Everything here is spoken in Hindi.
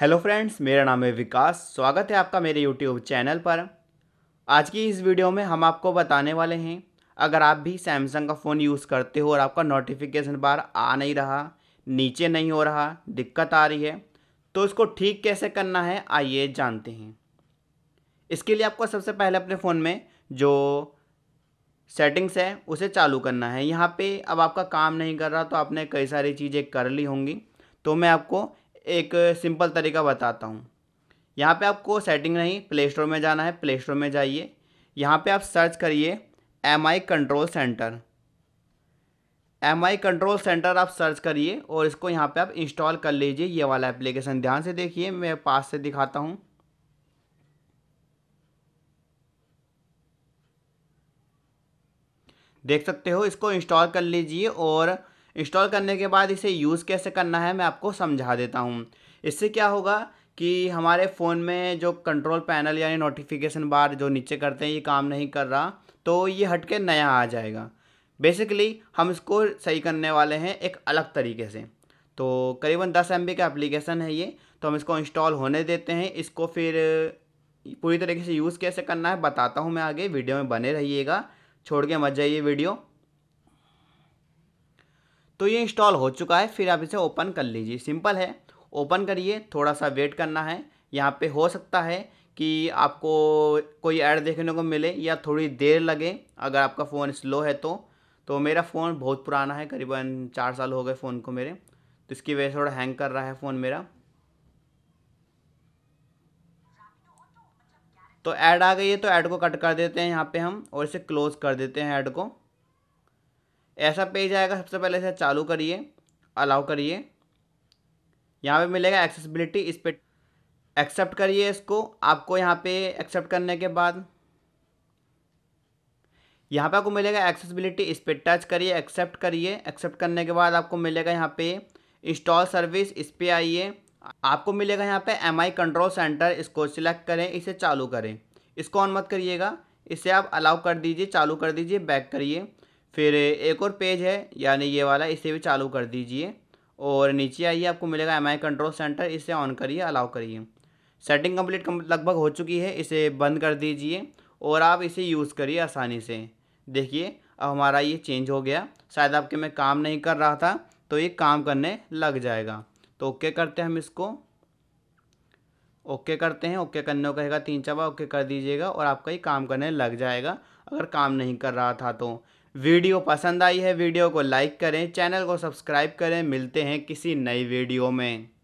हेलो फ्रेंड्स मेरा नाम है विकास स्वागत है आपका मेरे यूट्यूब चैनल पर आज की इस वीडियो में हम आपको बताने वाले हैं अगर आप भी सैमसंग का फ़ोन यूज़ करते हो और आपका नोटिफिकेशन बार आ नहीं रहा नीचे नहीं हो रहा दिक्कत आ रही है तो इसको ठीक कैसे करना है आइए जानते हैं इसके लिए आपको सबसे पहले अपने फ़ोन में जो सेटिंग्स है उसे चालू करना है यहाँ पे अब आपका काम नहीं कर रहा तो आपने कई सारी चीज़ें कर ली होंगी तो मैं आपको एक सिंपल तरीका बताता हूँ यहाँ पे आपको सेटिंग नहीं प्ले स्टोर में जाना है प्ले स्टोर में जाइए यहाँ पे आप सर्च करिए M I control centre M I control centre आप सर्च करिए और इसको यहाँ पे आप इंस्टॉल कर लीजिए ये वाला एप्लीकेशन ध्यान से देखिए मैं पास से दिखाता हूँ देख सकते हो इसको इंस्टॉल कर लीजिए और इंस्टॉल करने के बाद इसे यूज़ कैसे करना है मैं आपको समझा देता हूँ इससे क्या होगा कि हमारे फ़ोन में जो कंट्रोल पैनल यानी नोटिफिकेशन बार जो नीचे करते हैं ये काम नहीं कर रहा तो ये हट के नया आ जाएगा बेसिकली हम इसको सही करने वाले हैं एक अलग तरीके से तो करीबन दस एम का एप्लीकेशन है ये तो हम इसको इंस्टॉल होने देते हैं इसको फिर पूरी तरीके से यूज़ कैसे करना है बताता हूँ मैं आगे वीडियो में बने रहिएगा छोड़ के मत जाइए वीडियो तो ये इंस्टॉल हो चुका है फिर आप इसे ओपन कर लीजिए सिंपल है ओपन करिए थोड़ा सा वेट करना है यहाँ पे हो सकता है कि आपको कोई ऐड देखने को मिले या थोड़ी देर लगे अगर आपका फ़ोन स्लो है तो तो मेरा फ़ोन बहुत पुराना है करीबन चार साल हो गए फ़ोन को मेरे तो इसकी वजह से थोड़ा हैंग कर रहा है फ़ोन मेरा तो ऐड आ गई है तो ऐड को कट कर देते हैं यहाँ पे हम और इसे क्लोज़ कर देते हैं ऐड को ऐसा पेज आएगा सबसे पहले इसे चालू करिए अलाउ करिए यहाँ पे मिलेगा एक्सेसिबिलिटी इस पर एक्सेप्ट करिए इसको आपको यहाँ पे एक्सेप्ट करने के बाद यहाँ पे आपको मिलेगा एक्सेसिबिलिटी इस पर टच करिए एक्सेप्ट करिए एक्सेप्ट करने के बाद आपको मिलेगा यहाँ पे इंस्टॉल सर्विस इस पर आइए आपको मिलेगा यहाँ पे एम आई कंट्रोल सेंटर इसको सिलेक्ट करें इसे चालू करें इसको ऑन मत करिएगा इसे आप अलाउ कर दीजिए चालू कर दीजिए बैक करिए फिर एक और पेज है यानी ये वाला इसे भी चालू कर दीजिए और नीचे आइए आपको मिलेगा एम कंट्रोल सेंटर इसे ऑन करिए अलाउ करिए सेटिंग कंप्लीट लगभग हो चुकी है इसे बंद कर दीजिए और आप इसे यूज़ करिए आसानी से देखिए अब हमारा ये चेंज हो गया शायद आपके मैं काम नहीं कर रहा था तो ये काम करने लग जाएगा तो ओके करते हैं हम इसको ओके करते हैं ओके करने को कहेगा तीन चार बार ओके कर दीजिएगा और आपका ये काम करने लग जाएगा अगर काम नहीं कर रहा था तो वीडियो पसंद आई है वीडियो को लाइक करें चैनल को सब्सक्राइब करें मिलते हैं किसी नई वीडियो में